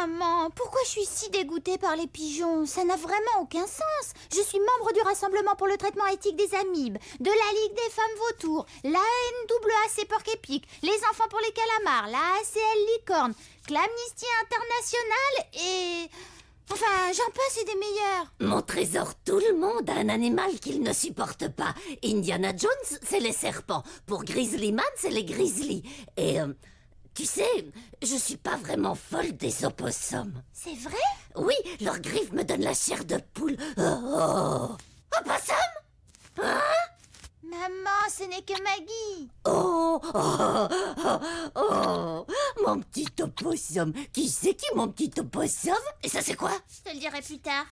Maman, pourquoi je suis si dégoûtée par les pigeons Ça n'a vraiment aucun sens. Je suis membre du Rassemblement pour le traitement éthique des amibes, de la Ligue des femmes vautours, la NAAC Porc Épic, les enfants pour les calamars, la ACL Licorne, l'Amnistie Internationale et... Enfin, j'en passe et des meilleurs. Mon trésor, tout le monde a un animal qu'il ne supporte pas. Indiana Jones, c'est les serpents. Pour Grizzly Man, c'est les grizzlies. Et... Euh, tu sais, je suis pas vraiment folle des opossums. C'est vrai Oui, leurs griffes me donnent la chair de poule. Oh, oh. Opossum Hein Maman, ce n'est que Maggie. Oh, oh, mon petit opossum. Qui c'est qui mon petit opossum Et ça c'est quoi Je te le dirai plus tard.